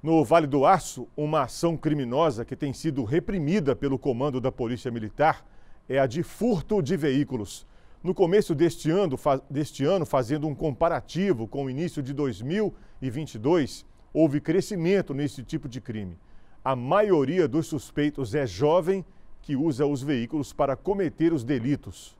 No Vale do Aço, uma ação criminosa que tem sido reprimida pelo comando da Polícia Militar é a de furto de veículos. No começo deste ano, deste ano, fazendo um comparativo com o início de 2022, houve crescimento nesse tipo de crime. A maioria dos suspeitos é jovem que usa os veículos para cometer os delitos.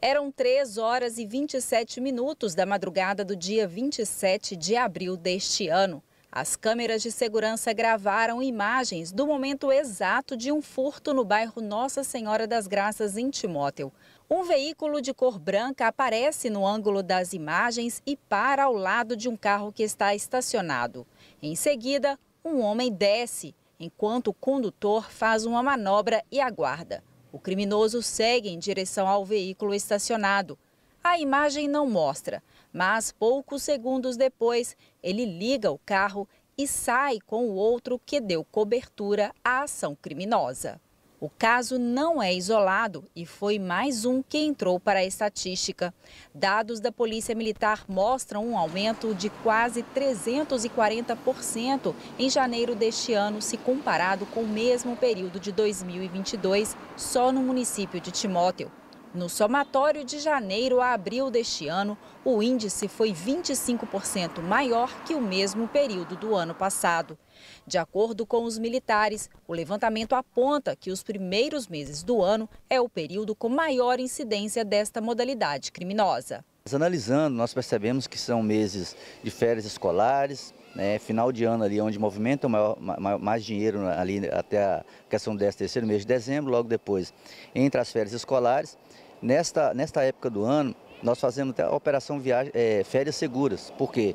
Eram 3 horas e 27 minutos da madrugada do dia 27 de abril deste ano. As câmeras de segurança gravaram imagens do momento exato de um furto no bairro Nossa Senhora das Graças, em Timóteo. Um veículo de cor branca aparece no ângulo das imagens e para ao lado de um carro que está estacionado. Em seguida, um homem desce, enquanto o condutor faz uma manobra e aguarda. O criminoso segue em direção ao veículo estacionado. A imagem não mostra, mas poucos segundos depois, ele liga o carro e sai com o outro que deu cobertura à ação criminosa. O caso não é isolado e foi mais um que entrou para a estatística. Dados da Polícia Militar mostram um aumento de quase 340% em janeiro deste ano, se comparado com o mesmo período de 2022, só no município de Timóteo. No somatório de janeiro a abril deste ano, o índice foi 25% maior que o mesmo período do ano passado. De acordo com os militares, o levantamento aponta que os primeiros meses do ano é o período com maior incidência desta modalidade criminosa. Analisando, nós percebemos que são meses de férias escolares, né, final de ano ali, onde movimenta maior, mais dinheiro ali até a questão do 13 terceiro mês de dezembro, logo depois entre as férias escolares. Nesta, nesta época do ano, nós fazemos até a operação viagem, é, férias seguras, porque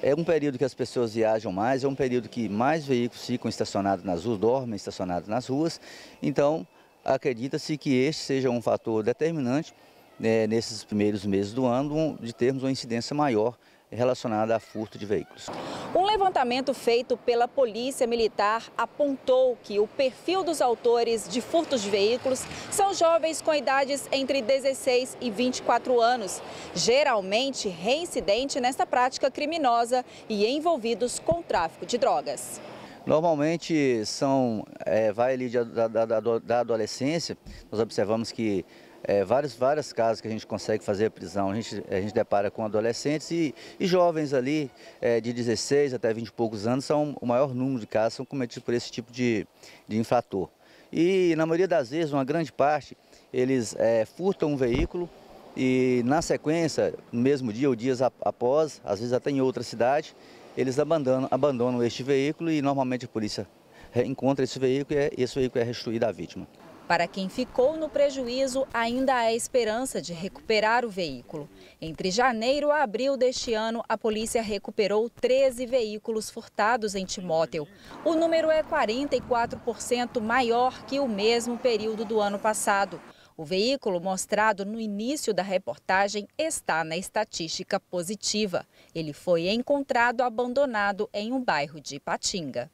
é um período que as pessoas viajam mais, é um período que mais veículos ficam estacionados nas ruas, dormem estacionados nas ruas, então acredita-se que este seja um fator determinante é, nesses primeiros meses do ano de termos uma incidência maior relacionada a furto de veículos. Um levantamento feito pela Polícia Militar apontou que o perfil dos autores de furtos de veículos são jovens com idades entre 16 e 24 anos, geralmente reincidente nesta prática criminosa e envolvidos com tráfico de drogas. Normalmente são, é, vai ali da, da, da adolescência, nós observamos que é, vários, várias casas que a gente consegue fazer a prisão. A gente, a gente depara com adolescentes e, e jovens ali é, de 16 até 20 e poucos anos, são o maior número de casos são cometidos por esse tipo de, de infrator. E na maioria das vezes, uma grande parte, eles é, furtam um veículo e na sequência, no mesmo dia ou dias após, às vezes até em outra cidade, eles abandonam, abandonam este veículo e normalmente a polícia encontra esse veículo e é, esse veículo é restituído à vítima. Para quem ficou no prejuízo, ainda há esperança de recuperar o veículo. Entre janeiro a abril deste ano, a polícia recuperou 13 veículos furtados em Timóteo. O número é 44% maior que o mesmo período do ano passado. O veículo mostrado no início da reportagem está na estatística positiva. Ele foi encontrado abandonado em um bairro de Patinga.